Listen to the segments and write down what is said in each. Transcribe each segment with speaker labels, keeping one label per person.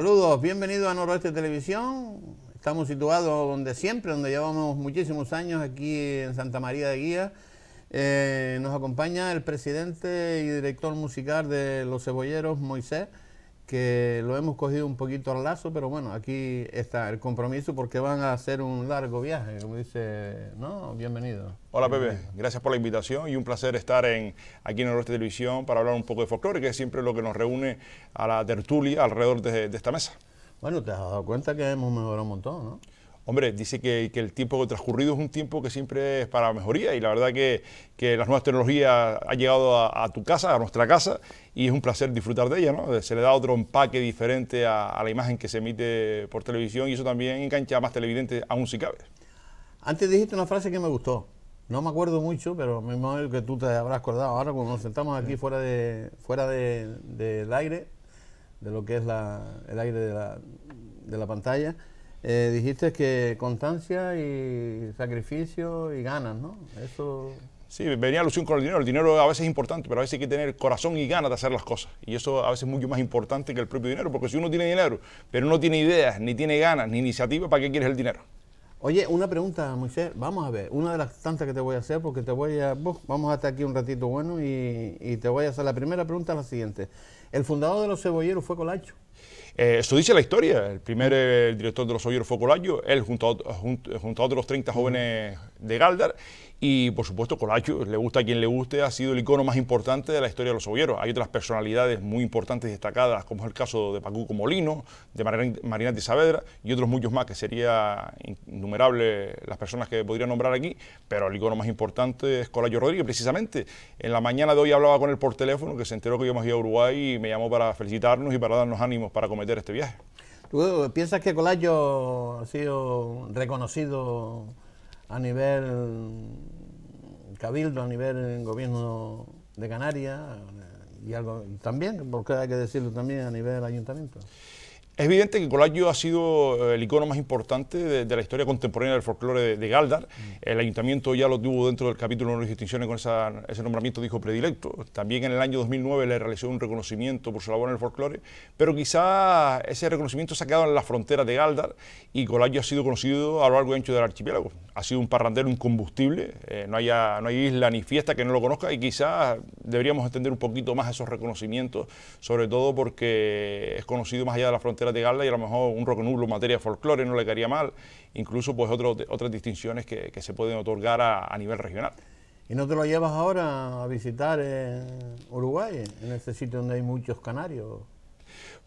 Speaker 1: Saludos, bienvenidos a Noroeste Televisión. Estamos situados donde siempre, donde llevamos muchísimos años, aquí en Santa María de Guía. Eh, nos acompaña el presidente y director musical de Los Cebolleros, Moisés que lo hemos cogido un poquito al lazo, pero bueno, aquí está el compromiso porque van a hacer un largo viaje, como dice, ¿no? Bienvenido. Hola Pepe,
Speaker 2: gracias por la invitación y un placer estar en, aquí en el Oeste Televisión para hablar un poco de folclore, que es siempre lo que nos reúne a la tertulia alrededor de esta mesa. Bueno, te has dado cuenta que hemos mejorado un montón, ¿no? hombre, dice que, el tiempo transcurrido es un tiempo que siempre es para mejoría y la verdad que, que las nuevas tecnologías han llegado a, tu casa, a nuestra casa, y es un placer disfrutar de ella, ¿no? Eh, se le da otro empaque diferente a, la imagen que se emite por televisión y eso también engancha a más televidentes, aún si cabe.
Speaker 1: Antes dijiste una frase que me gustó. No me acuerdo mucho, pero me imagino que tú te habrás acordado. Ahora cuando nos sentamos aquí fuera de fuera del aire, de lo que es el aire de la, de la pantalla, eh, dijiste que constancia y sacrificio y ganas, ¿no? Eso...
Speaker 2: Sí, venía alusión con el dinero. El dinero a veces es importante, pero a veces hay que tener corazón y ganas de hacer las cosas. Y eso a veces es mucho más importante que el propio dinero, porque si uno tiene dinero, pero no tiene ideas, ni tiene ganas, ni iniciativa, ¿para qué quieres el dinero?
Speaker 1: Oye, una pregunta, Moisés. Vamos a ver, una de las tantas que te voy a hacer, porque te voy a. vamos a estar aquí un ratito bueno y, te voy a hacer la primera pregunta, la siguiente. ¿El fundador de los cebolleros fue Colacho?
Speaker 2: Eh, eso dice la historia. El primer eh, director de los cebolleros fue Colacho, él junto a, junto, a otros 30 jóvenes de Galdar, y por supuesto, Colacho, le gusta a quien le guste, ha sido el icono más importante de la historia de los Ovieros. Hay otras personalidades muy importantes y destacadas, como es el caso de Pacuco Molino, de Marina Saavedra y otros muchos más, que sería innumerable las personas que podría nombrar aquí, pero el icono más importante es Colacho Rodríguez. Precisamente, en la mañana de hoy hablaba con él por teléfono, que se enteró que íbamos a ir a Uruguay y me llamó para felicitarnos y para darnos ánimos para cometer este viaje. ¿Tú
Speaker 1: piensas que Colacho ha sido reconocido a nivel Cabildo, a nivel gobierno de Canarias eh, y algo también, porque hay que decirlo también a nivel ayuntamiento.
Speaker 2: Es evidente que Colaggio ha sido eh, el icono más importante de, la historia contemporánea del folclore de, Galdar. Mm. El ayuntamiento ya lo tuvo dentro del capítulo de distinciones con ese nombramiento de hijo predilecto. También en el año 2009 le realizó un reconocimiento por su labor en el folclore, pero quizá ese reconocimiento se ha quedado en las fronteras de Galdar y Colaggio ha sido conocido a lo largo y ancho del archipiélago. Ha sido un parrandero un combustible eh, no, haya, no hay isla ni fiesta que no lo conozca y quizás deberíamos entender un poquito más esos reconocimientos, sobre todo porque es conocido más allá de la frontera Galda y a lo mejor un nulo en materia de folclore no le caería mal, incluso pues otras distinciones que, se pueden otorgar a, nivel regional.
Speaker 1: ¿Y no te lo llevas ahora a visitar eh, Uruguay, en este sitio donde hay muchos canarios?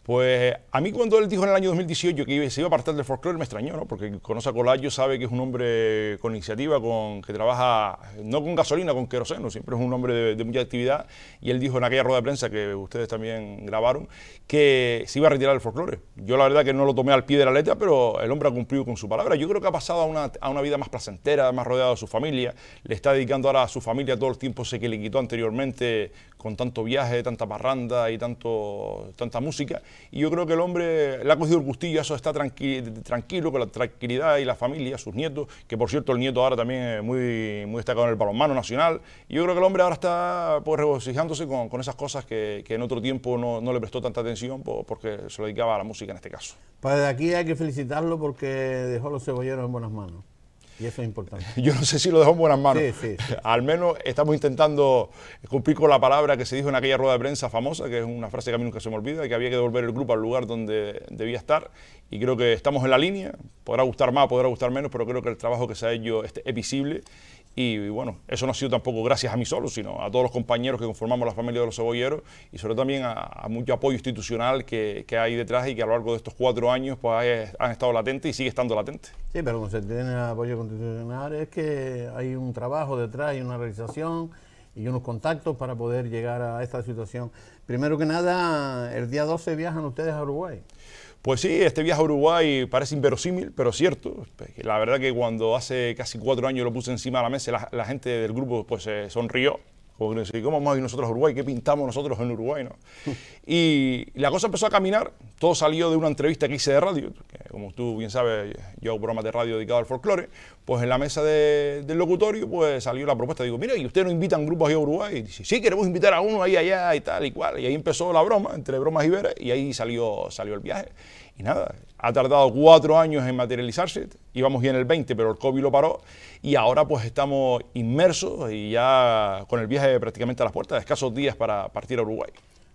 Speaker 2: Pues a mí cuando él dijo en el año 2018 que se iba a apartar del folclore me extrañó, ¿no? Porque conoce a Colayo, sabe que es un hombre con iniciativa, con, que trabaja no con gasolina, con queroseno, siempre es un hombre de, mucha actividad. Y él dijo en aquella rueda de prensa que ustedes también grabaron que se iba a retirar del folclore. Yo la verdad que no lo tomé al pie de la letra, pero el hombre ha cumplido con su palabra. Yo creo que ha pasado a una, vida más placentera, más rodeada de su familia. Le está dedicando ahora a su familia todo el tiempo que le quitó anteriormente con tanto viaje, tanta parranda y tanta música y yo creo que el hombre le ha cogido el gustillo, eso está tranquilo, con la tranquilidad y la familia, sus nietos, que por cierto el nieto ahora también es muy, muy destacado en el balonmano nacional. Y yo creo que el hombre ahora está pues, regocijándose con, esas cosas que, en otro tiempo no, le prestó tanta atención porque se lo dedicaba a la música en este caso.
Speaker 1: Pues de aquí hay que felicitarlo porque dejó los cebolleros en buenas manos eso es importante. Yo no sé si lo dejo
Speaker 2: en buenas manos. Al menos estamos intentando cumplir con la palabra que se dijo en aquella rueda de prensa famosa, que es una frase que a mí nunca se me olvida, que había que devolver el grupo al lugar donde debía estar. Y creo que estamos en la línea. Podrá gustar más, podrá gustar menos, pero creo que el trabajo que se ha hecho es visible y, bueno, eso no ha sido tampoco gracias a mí solo, sino a todos los compañeros que conformamos la familia de los cebolleros y sobre todo también a, mucho apoyo institucional que, que, hay detrás y que a lo largo de estos cuatro años pues, han estado latentes y sigue estando latente.
Speaker 1: Sí, pero cuando se tiene apoyo constitucional es que hay un trabajo detrás y una realización y unos contactos para poder llegar a esta situación. Primero que nada, el día 12 viajan ustedes a Uruguay.
Speaker 2: Pues sí, este viaje a Uruguay parece inverosímil, pero cierto. La verdad que cuando hace casi cuatro años lo puse encima de la mesa, la, gente del grupo pues eh, sonrió, porque ¿cómo vamos a ir nosotros a Uruguay? ¿Qué pintamos nosotros en Uruguay? Y la cosa empezó a caminar. Todo salió de una entrevista que hice de radio. como tú bien sabes, yo hago programas de radio dedicado al folclore. Pues en la mesa de, del locutorio pues salió la propuesta. Digo, mira, ¿y ustedes no invitan grupos ahí a Uruguay? Y sí, queremos invitar a uno ahí, allá y tal y cual. Y ahí empezó la broma, entre bromas y veras, y ahí salió, salió el viaje. Y nada, ha tardado cuatro años en materializarse, íbamos bien el 20, pero el COVID lo paró, y ahora pues estamos inmersos y ya con el viaje prácticamente a las puertas, escasos días para partir a Uruguay.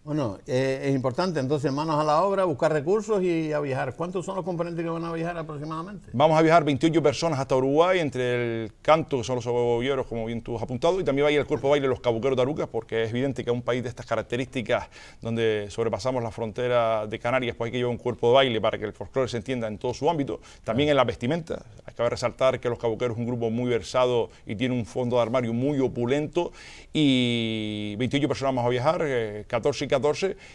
Speaker 2: Bueno, eh,
Speaker 1: es importante, entonces manos a la obra, buscar recursos y a viajar. ¿Cuántos son los componentes que van a viajar aproximadamente?
Speaker 2: Vamos a viajar 28 personas hasta Uruguay, entre el canto, que son los sobolleros, como bien tú has apuntado, y también va a ir el cuerpo de baile los cabuqueros tarucas, porque es evidente que a un país de estas características, donde sobrepasamos la frontera de Canarias, pues hay que llevar un cuerpo de baile para que el folclore se entienda en todo su ámbito. También en la vestimenta, cabe resaltar que los cabuqueros es un grupo muy versado y tiene un fondo de armario muy opulento, y 28 personas vamos a viajar, 14 eh, y 14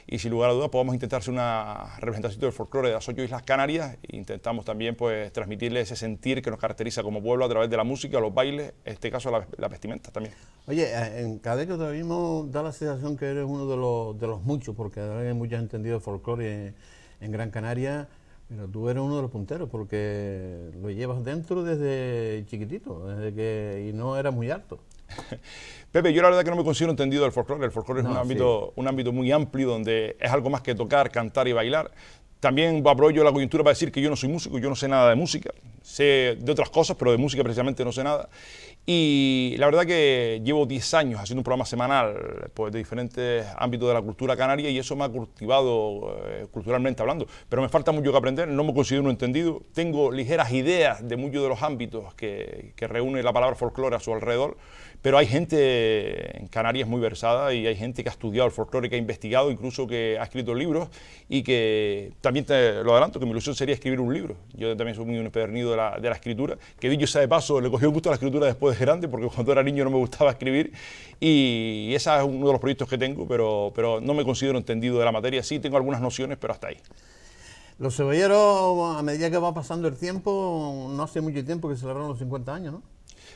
Speaker 2: y sin lugar a dudas podamos intentar hacer una representación del folclore de las ocho Islas Canarias. Intentamos también pues transmitirle ese sentir que nos caracteriza como pueblo a través de la música, los bailes, en este caso la, vestimenta también.
Speaker 1: Oye, eh, en Cadeco todavía mismo da la sensación que eres uno de los, muchos, porque hay muchos entendidos de folclore en, Gran Canaria. Pero tú eres uno de los punteros porque lo llevas dentro desde chiquitito, desde que y no era muy alto.
Speaker 2: Pepe, yo la verdad que no me considero entendido del folclore. El folclore es un, ámbito, un ámbito muy amplio donde es algo más que tocar, cantar y bailar. También aprovecho la coyuntura para decir que yo no soy músico, yo no sé nada de música. Sé de otras cosas, pero de música precisamente no sé nada. Y la verdad que llevo 10 años haciendo un programa semanal pues, de diferentes ámbitos de la cultura canaria y eso me ha cultivado eh, culturalmente hablando. Pero me falta mucho que aprender, no me considero entendido. Tengo ligeras ideas de muchos de los ámbitos que, que reúne la palabra folclore a su alrededor pero hay gente en Canarias muy versada y hay gente que ha estudiado el folclore, que ha investigado, incluso que ha escrito libros y que también te lo adelanto, que mi ilusión sería escribir un libro. Yo también soy muy un empedernido de la, escritura, que dicho sea de paso, le cogió gusto a la escritura después de grande, porque cuando era niño no me gustaba escribir y ese es uno de los proyectos que tengo, pero, pero no me considero entendido de la materia. Sí, tengo algunas nociones, pero hasta ahí.
Speaker 1: Los cebolleros, a medida que va pasando el tiempo, no hace mucho tiempo que celebraron los 50 años, ¿no?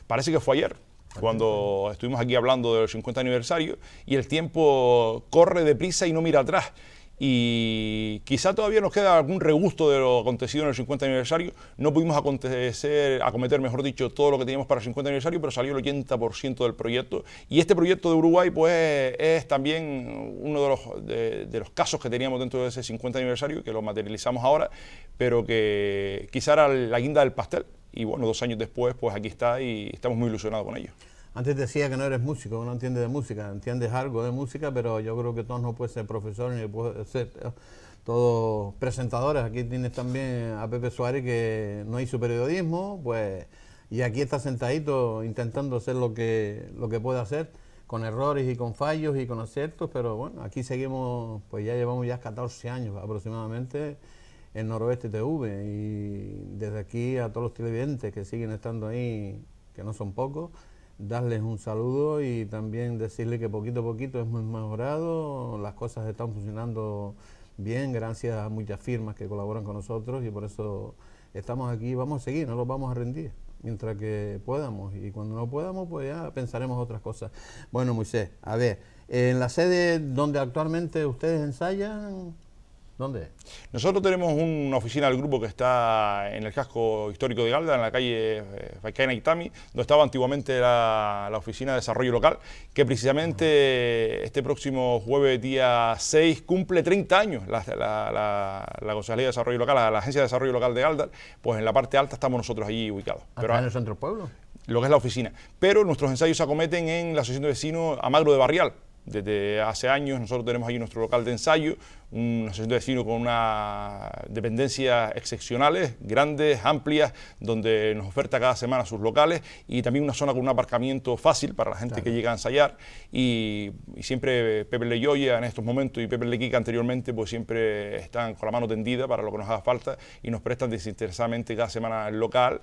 Speaker 2: Parece que fue ayer cuando estuvimos aquí hablando del 50 aniversario y el tiempo corre deprisa y no mira atrás. Y quizá todavía nos queda algún regusto de lo acontecido en el 50 aniversario. No pudimos acontecer, acometer, mejor dicho, todo lo que teníamos para el 50 aniversario, pero salió el 80% del proyecto. Y este proyecto de Uruguay, pues, es también uno de los, de, de los casos que teníamos dentro de ese 50 aniversario, que lo materializamos ahora, pero que quizá era la guinda del pastel y bueno, dos años después, pues aquí está y estamos muy ilusionados con ello.
Speaker 1: Antes decía que no eres músico, no entiendes de música, entiendes algo de música, pero yo creo que todos no puedes ser profesor ni puedes ser eh, todos presentadores. Aquí tienes también a Pepe Suárez que no hizo periodismo, pues, y aquí está sentadito intentando hacer lo que, lo que puede hacer, con errores y con fallos y con aciertos, pero bueno, aquí seguimos, pues ya llevamos ya 14 años aproximadamente en Noroeste TV y desde aquí a todos los televidentes que siguen estando ahí, que no son pocos, darles un saludo y también decirles que poquito a poquito hemos mejorado, las cosas están funcionando bien gracias a muchas firmas que colaboran con nosotros y por eso estamos aquí, vamos a seguir, no los vamos a rendir mientras que podamos y cuando no podamos pues ya pensaremos otras cosas. Bueno Moisés, a ver, en la sede donde actualmente ustedes ensayan, ¿Dónde?
Speaker 2: Nosotros tenemos una oficina del grupo que está en el casco histórico de Galda, en la calle eh, Faikaina Itami, donde estaba antiguamente la, oficina de desarrollo local, que precisamente este próximo jueves, día 6, cumple 30 años la, de Desarrollo Local, la, Agencia de Desarrollo Local de Galda, pues en la parte alta estamos nosotros allí ubicados. Pero, en el centro pueblo? Lo que es la oficina. Pero nuestros ensayos se acometen en la Asociación de Vecinos Amagro de Barrial, desde hace años. Nosotros tenemos ahí nuestro local de ensayo, un asociación de destino con unas dependencias excepcionales, grandes, amplias, donde nos oferta cada semana sus locales y también una zona con un aparcamiento fácil para la gente que llega a ensayar. Y, siempre Pepe Leyoya en estos momentos y Pepe Lequica anteriormente, pues siempre están con la mano tendida para lo que nos haga falta y nos prestan desinteresadamente cada semana el local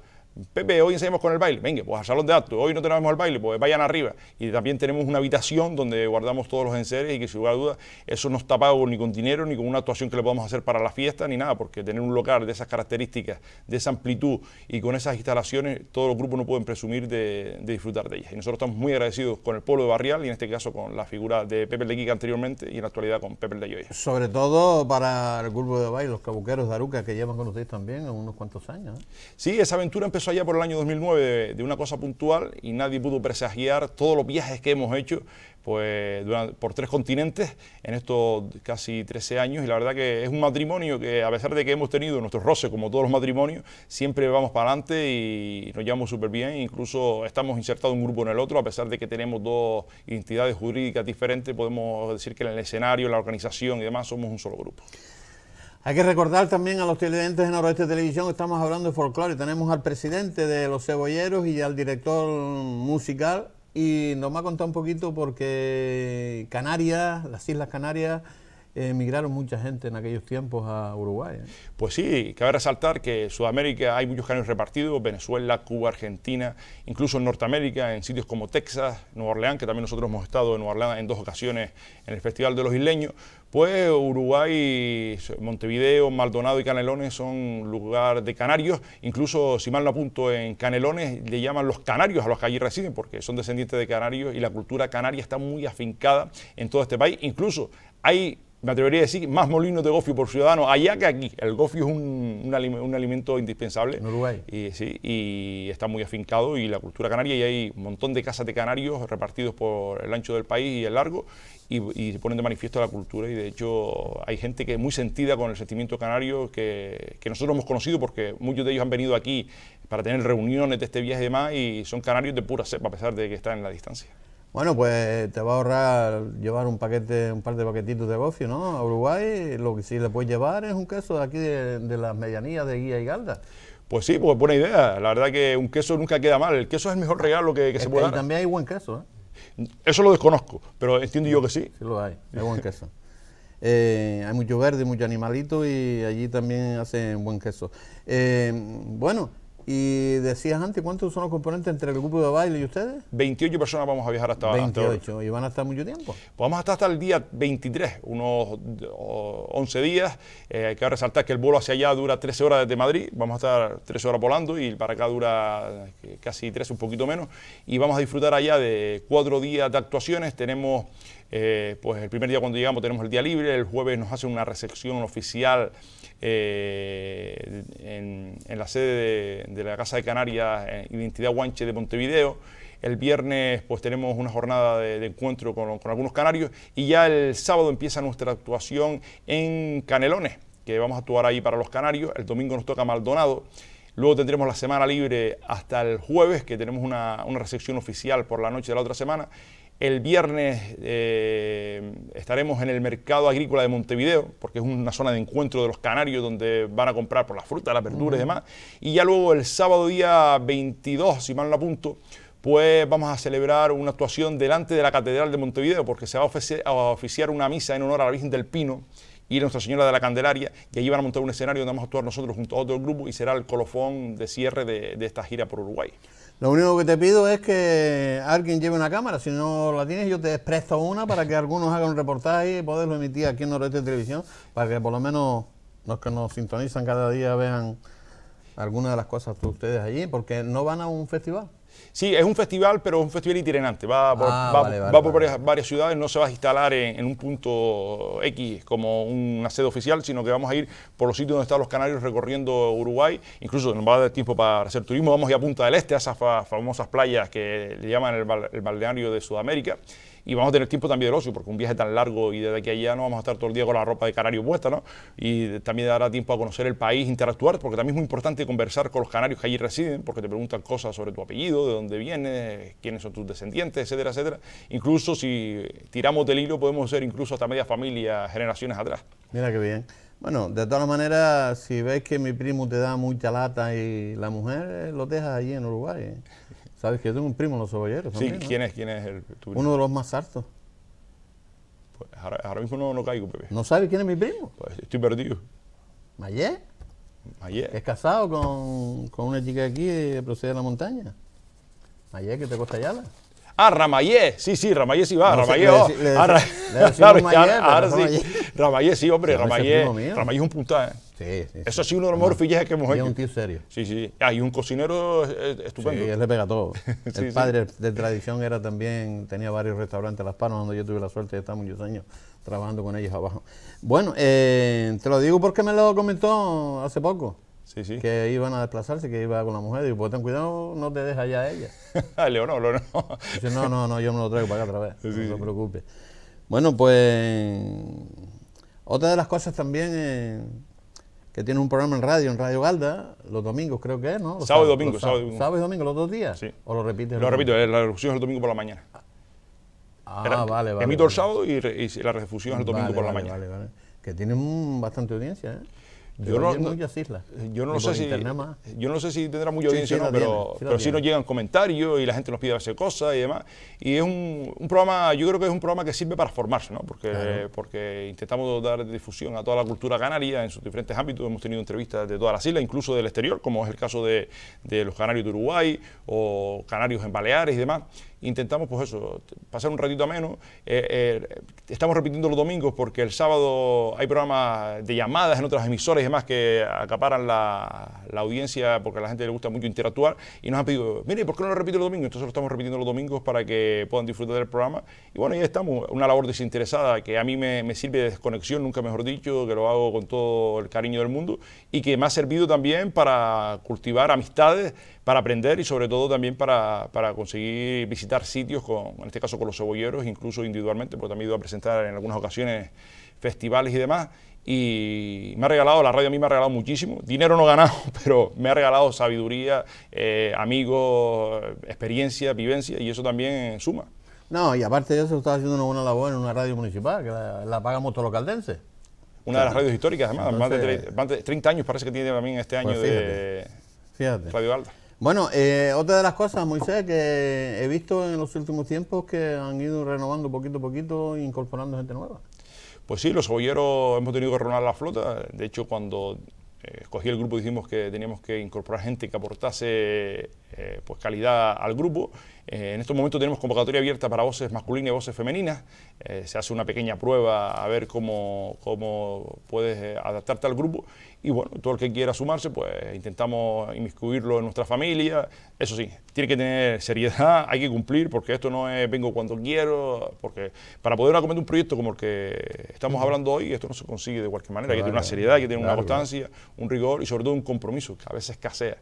Speaker 2: Pepe, hoy enseñamos con el baile. Venga, pues al salón de actos. Hoy no tenemos el baile, pues vayan arriba. Y también tenemos una habitación donde guardamos todos los enseres y que sin lugar a duda eso no está pago ni con dinero, ni con una actuación que le podamos hacer para la fiesta, ni nada, porque tener un local de esas características, de esa amplitud y con esas instalaciones, todos los grupos no pueden presumir de, disfrutar de ellas. Y nosotros estamos muy agradecidos con el pueblo de Barrial y en este caso con la figura de Pepe de Kika anteriormente y en la actualidad con Pepe de
Speaker 1: Sobre todo para el grupo de baile, los cabuqueros de Aruca que llevan con ustedes también
Speaker 2: unos cuantos años. ¿eh? Sí, esa aventura empezó allá por el año 2009 de, una cosa puntual y nadie pudo presagiar todos los viajes que hemos hecho pues, por tres continentes en estos casi 13 años y la verdad que es un matrimonio que a pesar de que hemos tenido nuestros roces como todos los matrimonios, siempre vamos para adelante y nos llevamos súper bien, incluso estamos insertados un grupo en el otro, a pesar de que tenemos dos entidades jurídicas diferentes, podemos decir que en el escenario, la organización y demás somos un solo grupo.
Speaker 1: Hay que recordar también a los televidentes de Noroeste Televisión que estamos hablando de folclore. Tenemos al presidente de Los Cebolleros y al director musical. Y nos va a contar un poquito porque Canarias, las Islas Canarias, emigraron mucha gente en aquellos tiempos a Uruguay. ¿eh?
Speaker 2: Pues sí, cabe resaltar que Sudamérica hay muchos canarios repartidos, Venezuela, Cuba, Argentina, incluso en Norteamérica, en sitios como Texas, Nueva Orleans, que también nosotros hemos estado en Nueva Orleans en dos ocasiones en el Festival de los Isleños, pues Uruguay, Montevideo, Maldonado y Canelones son lugar de canarios, incluso si mal no apunto en Canelones le llaman los canarios a los que allí residen porque son descendientes de canarios y la cultura canaria está muy afincada en todo este país, incluso hay me atrevería a decir, más molinos de gofio por ciudadano allá que aquí. El gofio es un, un, alimento indispensable. En Uruguay. Y, sí, y está muy afincado y la cultura canaria, y hay un montón de casas de canarios repartidos por el ancho del país y el largo, y, se ponen de manifiesto la cultura. Y de hecho hay gente que es muy sentida con el sentimiento canario que, que nosotros hemos conocido, porque muchos de ellos han venido aquí para tener reuniones de este viaje y demás, y son canarios de pura cepa, a pesar de que están en la distancia.
Speaker 1: Bueno, pues te va a ahorrar llevar un paquete, un par de paquetitos de gofio, ¿no? A Uruguay, lo que sí le puedes llevar es un queso de aquí de, las medianías de Guía
Speaker 2: y Galda. Pues sí, pues buena idea. La verdad que un queso nunca queda mal. El queso es el mejor regalo que, se este, puede dar. Y también hay buen queso, ¿eh? Eso lo desconozco, pero entiendo yo que sí. Sí lo hay, hay buen queso.
Speaker 1: Eh, hay mucho verde, mucho animalito y allí también hacen buen queso. Eh, bueno, y decías antes, ¿cuántos son los componentes entre el grupo de baile y ustedes?
Speaker 2: 28 personas vamos a viajar hasta 28, ¿y van a estar mucho tiempo? Pues vamos a estar hasta el día 23, unos 11 días. Eh, hay que resaltar que el vuelo hacia allá dura 13 horas desde Madrid, vamos a estar 13 horas volando y para acá dura eh, casi 13, un poquito menos. Y vamos a disfrutar allá de cuatro días de actuaciones. Tenemos eh, pues el primer día cuando llegamos tenemos el día libre, el jueves nos hacen una recepción oficial eh, en, la sede de, la Casa de Canarias, eh, Identidad Guanche de Montevideo. El viernes pues tenemos una jornada de, encuentro con, algunos canarios y ya el sábado empieza nuestra actuación en Canelones, que vamos a actuar ahí para los canarios. El domingo nos toca Maldonado. Luego tendremos la semana libre hasta el jueves, que tenemos una, una recepción oficial por la noche de la otra semana. El viernes eh, estaremos en el mercado agrícola de Montevideo, porque es una zona de encuentro de los canarios donde van a comprar por las frutas, las verduras y demás. Y ya luego el sábado día 22, si mal no apunto, pues vamos a celebrar una actuación delante de la Catedral de Montevideo, porque se va a, oficiar, una misa en honor a la Virgen del Pino y a Nuestra Señora de la Candelaria, y allí van a montar un escenario donde vamos a actuar nosotros junto a otro grupo y será el colofón de cierre de esta gira por Uruguay.
Speaker 1: Lo único que te pido es que alguien lleve una cámara. Si no la tienes, yo te presto una para que algunos hagan un reportaje y poderlo emitir aquí en de Televisión para que por lo menos los que nos sintonizan cada día vean algunas de las cosas que ustedes allí, porque no van a un festival.
Speaker 2: Sí, es un festival, pero es un festival itinerante. Va ah, por, varias, ciudades, no se va a instalar en, un punto X como una sede oficial, sino que vamos a ir por los sitios donde están los canarios recorriendo Uruguay. Incluso nos va a dar tiempo para hacer turismo. Vamos a ir a Punta del Este, a esas famosas playas que le llaman el balneario de Sudamérica y vamos a tener tiempo también de ocio, porque un viaje tan largo y desde aquí allá no vamos a estar todo el día con la ropa de canario puesta, ¿no? Y también dará tiempo a conocer el país, interactuar, porque también es muy importante conversar con los canarios que allí residen, porque te preguntan cosas sobre tu apellido, de dónde vienes, quiénes son tus descendientes, etcétera, etcétera. Incluso si tiramos del hilo podemos ser incluso hasta media familia, generaciones atrás.
Speaker 1: Mira qué bien. Bueno, de todas maneras, si ves que mi primo te da mucha lata y la mujer, eh, lo dejas allí en Uruguay. Eh. ¿Sabes que tengo un primo en los Soballeros? Sí, ¿quién es, quién es el, Uno de los más altos.
Speaker 2: Pues ahora, mismo no, caigo, bebé. ¿No sabes quién es mi primo? Pues estoy perdido. ¿Mayé? Mayé. es
Speaker 1: casado con, con una chica aquí que eh, procede de la montaña. Mayé, que te costa
Speaker 2: Ah, Ramayé, sí, sí, Ramayé sí va, no, Ramayé Le sí. Ah, claro, Ramayé, sí, hombre, Ramayé, Ramayé es un puntal. ¿eh? Sí, sí. Eso sí, uno de los mejores que hemos hecho. Y un tío serio. Sí, sí. hay un cocinero eh, eh, estupendo. Sí, él le pega todo. el padre de
Speaker 1: tradición era también, tenía varios restaurantes Las Palmas, donde yo tuve la suerte de estar muchos años trabajando con ellos abajo. Bueno, eh, te lo digo porque me lo comentó hace poco. Sí, sí. que iban a desplazarse, que iba con la mujer. y pues ten cuidado, no te deja ya ella. Ah, Leonor, Leonor. Dice, no, no, no, yo me lo traigo para acá otra vez, no se preocupe. Bueno, pues otra de las cosas también que tiene un programa en radio, en Radio Galda, los domingos
Speaker 2: creo que es, ¿no? sábado y domingo, sábado, y
Speaker 1: domingo. los dos días? Sí. ¿O lo repites? Lo repito,
Speaker 2: la refusión es el domingo por la mañana. Ah, vale, vale. Emito el sábado y, y la refusión es el domingo por la mañana.
Speaker 1: Vale, vale, Que tienen bastante audiencia, ¿eh? Yo no, sé
Speaker 2: si, tendrá mucha audiencia no, pero, pero nos llegan comentarios y la gente nos pide hacer cosas y demás. Y es un, programa, yo creo que es un programa que sirve para formarse, ¿no? Porque, porque intentamos dar difusión a toda la cultura canaria en sus diferentes ámbitos. Hemos tenido entrevistas de todas las islas, incluso del exterior, como es el caso de, los canarios de Uruguay o canarios en Baleares y demás intentamos, pues eso, pasar un ratito a menos. Eh, eh, Estamos repitiendo los domingos porque el sábado hay programas de llamadas en otras emisoras y demás que acaparan la, audiencia porque a la gente le gusta mucho interactuar y nos han pedido, mire, ¿por qué no lo repito los domingos? Entonces lo estamos repitiendo los domingos para que puedan disfrutar del programa. Y bueno, ya estamos, una labor desinteresada que a mí me, sirve de desconexión, nunca mejor dicho, que lo hago con todo el cariño del mundo y que me ha servido también para cultivar amistades para aprender y sobre todo también para, conseguir visitar sitios, en este caso con los cebolleros, incluso individualmente, porque también he ido a presentar entrar en algunas ocasiones festivales y demás. Y me ha regalado, la radio a mí me ha regalado muchísimo. Dinero no ganado, pero me ha regalado sabiduría, eh, amigos, experiencia, vivencia, y eso también suma.
Speaker 1: No, y aparte de eso, está haciendo una buena labor en una radio municipal, que la, paga pagamos
Speaker 2: todos los caldenses.
Speaker 1: Una de las radios históricas, además, más,
Speaker 2: de, 30 años parece que tiene también este año pues de Radio Alda.
Speaker 1: Bueno, eh, otra de las cosas, Moisés, que he visto en los últimos tiempos que han ido renovando poquito a poquito, incorporando gente nueva.
Speaker 2: Pues sí, los abolleros hemos tenido que renovar la flota. De hecho, cuando escogí eh, el grupo dijimos que teníamos que incorporar gente que aportase eh, pues calidad al grupo. Eh, en estos momentos tenemos convocatoria abierta para voces masculinas y voces femeninas. Eh, se hace una pequeña prueba a ver cómo, cómo puedes adaptarte al grupo. Y bueno, todo el que quiera sumarse, pues intentamos inmiscuirlo en nuestra familia. Eso sí, tiene que tener seriedad, hay que cumplir, porque esto no es vengo cuando quiero, porque para poder acometer un proyecto como el que estamos hablando hoy, esto no se consigue de cualquier manera. hay que tener una seriedad, hay que tener una constancia, un rigor y sobre todo un compromiso, que a veces escasea.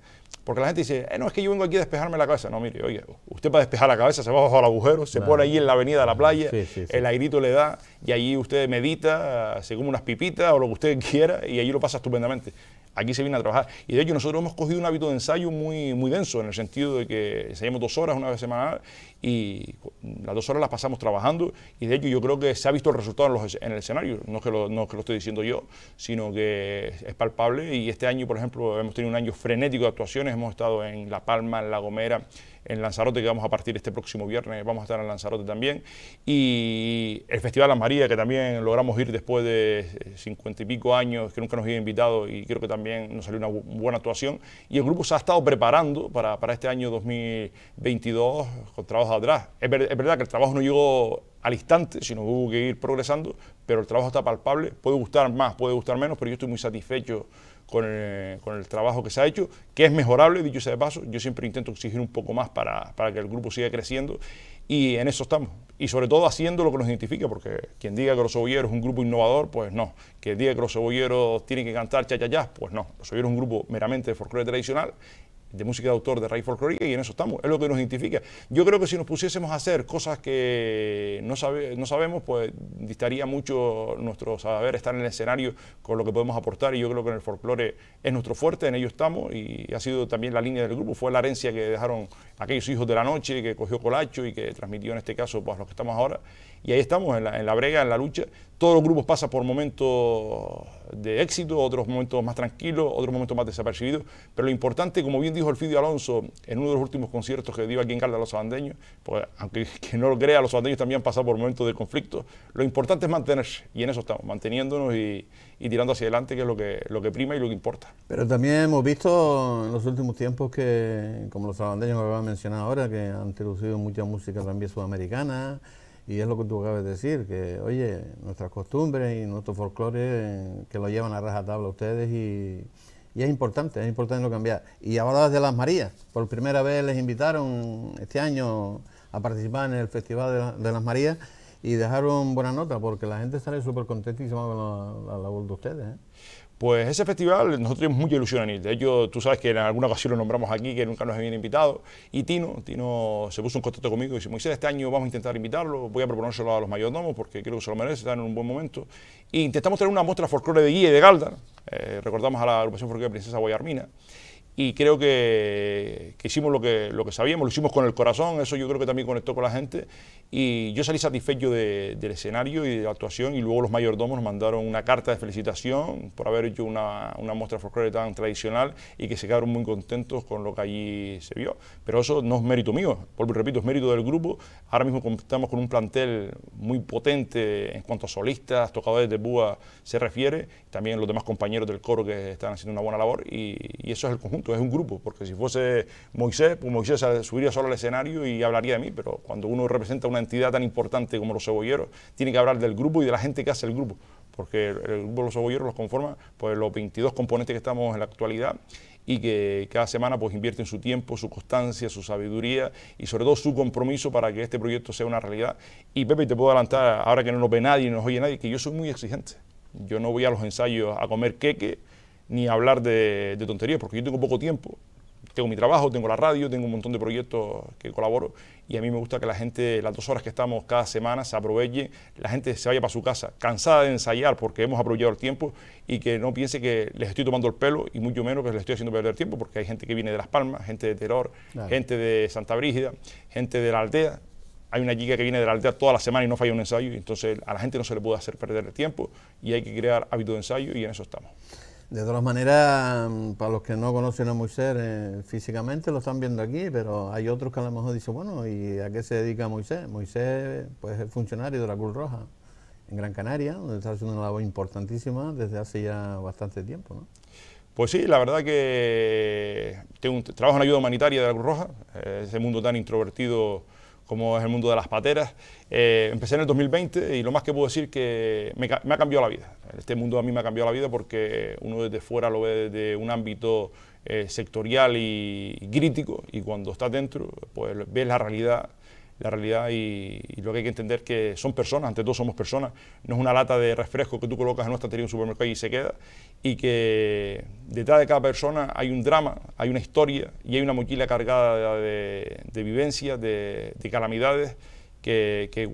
Speaker 2: Porque la gente dice, eh, no, es que yo vengo aquí a despejarme la cabeza. No, mire, oye, usted para despejar la cabeza se va bajo el agujero, se pone allí en la avenida de la playa, el airito le da, y allí usted medita, según unas pipitas o lo que usted quiera, y allí lo pasa estupendamente aquí se viene a trabajar. Y de hecho nosotros hemos cogido un hábito de ensayo muy, muy denso, en el sentido de que ensayamos dos horas una vez semana... y las dos horas las pasamos trabajando y de hecho yo creo que se ha visto el resultado en, los, en el escenario, no que lo, no es que lo estoy diciendo yo, sino que es palpable y este año, por ejemplo, hemos tenido un año frenético de actuaciones, hemos estado en La Palma, en La Gomera, en Lanzarote, que vamos a partir este próximo viernes, vamos a estar en Lanzarote también. Y el Festival la María, que también logramos ir después de cincuenta y pico años, que nunca nos había invitado y creo que también nos salió una buena actuación. Y el grupo se ha estado preparando para, para este año 2022 con trabajos atrás. Es, es verdad que el trabajo no llegó al instante, sino hubo que ir progresando, pero el trabajo está palpable, puede gustar más, puede gustar menos, pero yo estoy muy satisfecho con el, eh, con el, trabajo que se ha hecho, que es mejorable, dicho sea de paso. Yo siempre intento exigir un poco más para, que el grupo siga creciendo y en eso estamos. Y sobre todo haciendo lo que nos identifica, porque quien diga que los cebolleros es un grupo innovador, pues no. Quien diga que los cebolleros tienen que cantar ya, pues no. Los cebolleros es un grupo meramente de folclore tradicional de música de autor, de raíz folclórica, y en eso estamos, es lo que nos identifica. Yo creo que si nos pusiésemos a hacer cosas que no, sabe, no sabemos, pues distaría mucho nuestro saber estar en el escenario con lo que podemos aportar, y yo creo que en el folclore es nuestro fuerte, en ello estamos, y ha sido también la línea del grupo, fue la herencia que dejaron aquellos hijos de la noche que cogió Colacho y que transmitió en este caso pues, a los que estamos ahora. Y ahí estamos, en la, en la brega, en la lucha. Todos los grupos pasan por momentos de éxito, otros momentos más tranquilos, otros momentos más desapercibidos. Pero lo importante, como bien dijo Elfidio Alonso en uno de los últimos conciertos que dio aquí en Calda a los sabandeños, pues aunque que no lo crea, los sabandeños también pasan por momentos de conflicto. Lo importante es mantenerse, y en eso estamos, manteniéndonos y, y tirando hacia adelante, que es lo que, lo que prima y lo que importa.
Speaker 1: Pero también hemos visto en los últimos tiempos que, como los sabandeños mencionado ahora, que han introducido mucha música también sudamericana, y es lo que tú acabas de decir, que oye, nuestras costumbres y nuestro folclore que lo llevan a rajatabla ustedes y, es importante, es importante no cambiar. Y ahora de las Marías, por primera vez les invitaron este año a participar en el Festival de, las Marías y dejaron buena nota porque la gente sale súper contentísima con la, la voz de ustedes. ¿eh?
Speaker 2: Pues ese festival nosotros tenemos mucha ilusión en ir. De hecho, tú sabes que en alguna ocasión lo nombramos aquí, que nunca nos habían invitado. Y Tino, Tino se puso en contacto conmigo y dice, Moisés, este año vamos a intentar invitarlo, voy a proponérselo a los mayordomos porque creo que se lo merece, está en un buen momento. E intentamos tener una muestra folclore de guía de Galda. Eh, recordamos a la agrupación folclore de Princesa Guayarmina y creo que, hicimos lo que, lo que sabíamos, lo hicimos con el corazón, eso yo creo que también conectó con la gente y yo salí satisfecho del escenario y de la actuación y luego los mayordomos nos mandaron una carta de felicitación por haber hecho una, una muestra folclórica tan tradicional y que se quedaron muy contentos con lo que allí se vio, pero eso no es mérito mío, vuelvo repito, es mérito del grupo, ahora mismo contamos con un plantel muy potente en cuanto a solistas, tocadores de búa se refiere, también los demás compañeros del coro que están haciendo una buena labor y, y eso es el conjunto es un grupo, porque si fuese Moisés, pues Moisés subiría solo al escenario y hablaría de mí, pero cuando uno representa una entidad tan importante como los cebolleros, tiene que hablar del grupo y de la gente que hace el grupo, porque el, grupo de los cebolleros los conforma pues, los 22 componentes que estamos en la actualidad y que cada semana pues invierten su tiempo, su constancia, su sabiduría y sobre todo su compromiso para que este proyecto sea una realidad. Y Pepe, te puedo adelantar, ahora que no nos ve nadie, no nos oye nadie, que yo soy muy exigente. Yo no voy a los ensayos a comer queque, ni hablar de, tonterías, porque yo tengo poco tiempo, tengo mi trabajo, tengo la radio, tengo un montón de proyectos que colaboro y a mí me gusta que la gente, las dos horas que estamos cada semana, se aproveche, la gente se vaya para su casa, cansada de ensayar porque hemos aprovechado el tiempo y que no piense que les estoy tomando el pelo y mucho menos que les estoy haciendo perder tiempo porque hay gente que viene de Las Palmas, gente de Terror, gente de Santa Brígida, gente de la aldea. Hay una chica que viene de la aldea toda la semana y no falla un ensayo, entonces a la gente no se le puede hacer perder el tiempo y hay que crear hábito de ensayo y en eso estamos.
Speaker 1: De todas maneras, mm, para los que no conocen a Moisés eh, físicamente, lo están viendo aquí, pero hay otros que a lo mejor dicen, bueno, ¿y a qué se dedica Moisés? Moisés pues, es funcionario de la Cruz Roja en Gran Canaria, donde está haciendo una labor importantísima desde hace ya bastante tiempo.
Speaker 2: Pues sí, la verdad que tengo trabajo en ayuda humanitaria de la Cruz Roja, eh, ese mundo tan introvertido ...como es el mundo de las pateras. Eh, empecé en el 2020 y lo más que puedo decir que me, ha cambiado la vida. Este mundo a mí me ha cambiado la vida porque uno desde fuera lo ve desde un ámbito eh, sectorial y, crítico y cuando estás dentro pues ves la realidad la realidad y, lo que hay que entender que son personas, ante todo somos personas, no es una lata de refresco que tú colocas en nuestra tienda de un supermercado y se queda, y que detrás de cada persona hay un drama, hay una historia y hay una mochila cargada de, vivencias, de, calamidades que,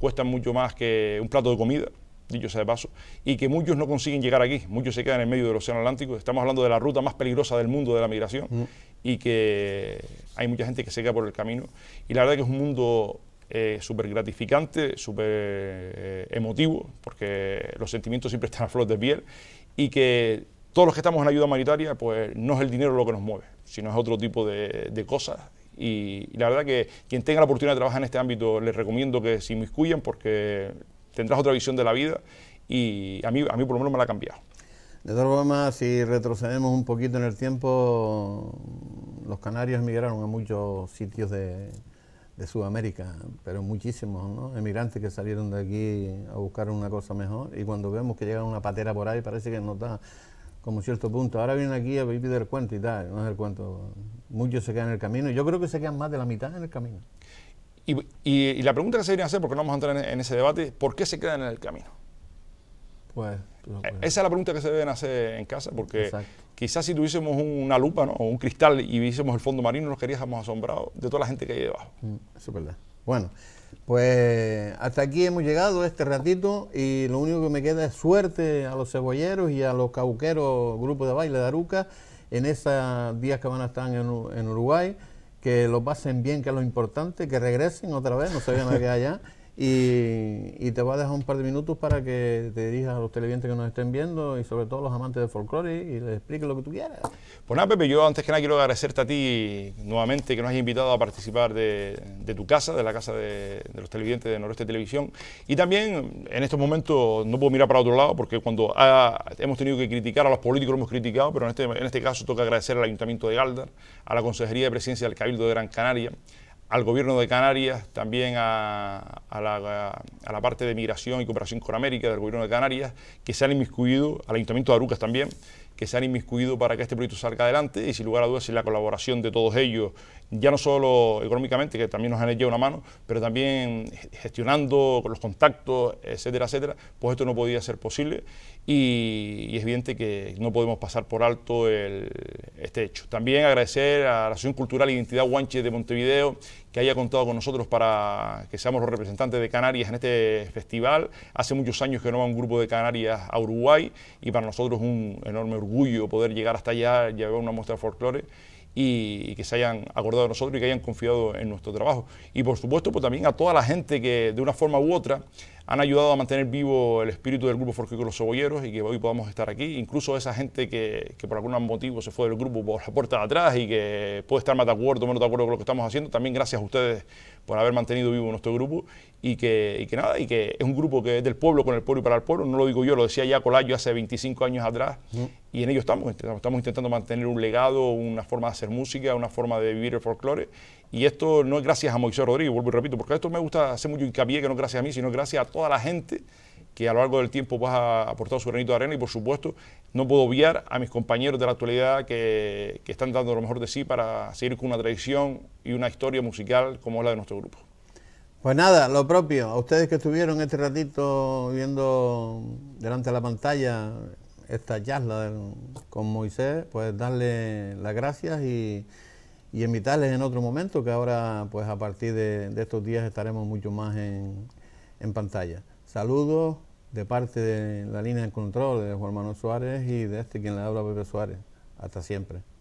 Speaker 2: cuestan mucho más que un plato de comida dicho sea de paso, y que muchos no consiguen llegar aquí, muchos se quedan en medio del Océano Atlántico, estamos hablando de la ruta más peligrosa del mundo de la migración, mm y que hay mucha gente que se queda por el camino. Y la verdad que es un mundo eh, súper gratificante, eh, súper emotivo, porque los sentimientos siempre están a flor de piel y que todos los que estamos en ayuda humanitaria, pues no es el dinero lo que nos mueve, sino es otro tipo de, cosas. Y, la verdad que quien tenga la oportunidad de trabajar en este ámbito, les recomiendo que se inmiscuyan porque tendrás otra visión de la vida y a mí, a mí por lo menos me la ha cambiado.
Speaker 1: De todas formas, si retrocedemos un poquito en el tiempo, los canarios emigraron a muchos sitios de, Sudamérica, pero muchísimos ¿no? emigrantes que salieron de aquí a buscar una cosa mejor y cuando vemos que llega una patera por ahí parece que no está como cierto punto. Ahora vienen aquí a vivir del cuento y tal, no es el cuento. Muchos se quedan en el camino yo creo que se quedan más de la mitad en el camino.
Speaker 2: Y, la pregunta que se a hacer, porque no vamos a entrar en ese debate, ¿por qué se quedan en el camino?
Speaker 1: Pues eh, pues.
Speaker 2: Esa es la pregunta que se deben hacer en casa, porque quizás si tuviésemos una lupa o un cristal y viésemos el fondo marino, nos queríamos asombrados de toda la gente que hay debajo. Mm, es
Speaker 1: verdad. Bueno, pues hasta aquí hemos llegado este ratito y lo único que me queda es suerte a los cebolleros y a los cauqueros, grupo de baile de Aruca, en esos días que van a estar en, en Uruguay, que lo pasen bien, que es lo importante, que regresen otra vez, no se vayan a quedar allá. Y, te voy a dejar un par de minutos para que te dirijas a los televidentes que nos estén viendo y sobre todo a los amantes del folclore y les expliques lo que tú quieras.
Speaker 2: Pues nada, Pepe, yo antes que nada quiero agradecerte a ti nuevamente que nos hayas invitado a participar de, tu casa, de la casa de, los televidentes de Noreste Televisión. Y también en estos momentos no puedo mirar para otro lado porque cuando hemos tenido que criticar a los políticos lo hemos criticado, pero en este, en este caso toca agradecer al Ayuntamiento de Galdar, a la Consejería de Presidencia del Cabildo de Gran Canaria al gobierno de Canarias, también a, la, parte de migración y cooperación con América del gobierno de Canarias, que se han inmiscuido, al Ayuntamiento de Arucas también, que se han inmiscuido para que este proyecto salga adelante y sin lugar a dudas sin la colaboración de todos ellos, ya no solo económicamente, que también nos han hecho una mano, pero también gestionando los contactos, etcétera, etcétera, pues esto no podía ser posible y, es evidente que no podemos pasar por alto este hecho. También agradecer a la Asociación Cultural e Identidad Guanche de Montevideo que haya contado con nosotros para que seamos los representantes de Canarias en este festival. Hace muchos años que no va un grupo de Canarias a Uruguay y para nosotros es un enorme orgullo poder llegar hasta allá y llevar una muestra de folclore y, que se hayan acordado de nosotros y que hayan confiado en nuestro trabajo. Y por supuesto, pues también a toda la gente que de una forma u otra han ayudado a mantener vivo el espíritu del grupo Forquico Los Cebolleros y que hoy podamos estar aquí. Incluso esa gente que, que por algún motivo se fue del grupo por la puerta de atrás y que puede estar más de acuerdo o menos de acuerdo con lo que estamos haciendo, también gracias a ustedes por haber mantenido vivo nuestro grupo y que, nada, y que es un grupo que es del pueblo, con el pueblo y para el pueblo, no lo digo yo, lo decía ya Colayo hace 25 años atrás, y en ello estamos, estamos intentando mantener un legado, una forma de hacer música, una forma de vivir el folclore, y esto no es gracias a Moisés Rodríguez, vuelvo y repito, porque esto me gusta hacer mucho hincapié, que no es gracias a mí, sino gracias a toda la gente que a lo largo del tiempo vas ha aportado su granito de arena y por supuesto no puedo obviar a mis compañeros de la actualidad que, están dando lo mejor de sí para seguir con una tradición y una historia musical como es la de nuestro grupo.
Speaker 1: Pues nada, lo propio, a ustedes que estuvieron este ratito viendo delante de la pantalla esta charla con Moisés, pues darle las gracias y, invitarles en otro momento, que ahora pues a partir de, estos días estaremos mucho más en pantalla. Saludos de parte de la línea de control de Juan Manuel Suárez y de este quien le habla, Pepe Suárez. Hasta siempre.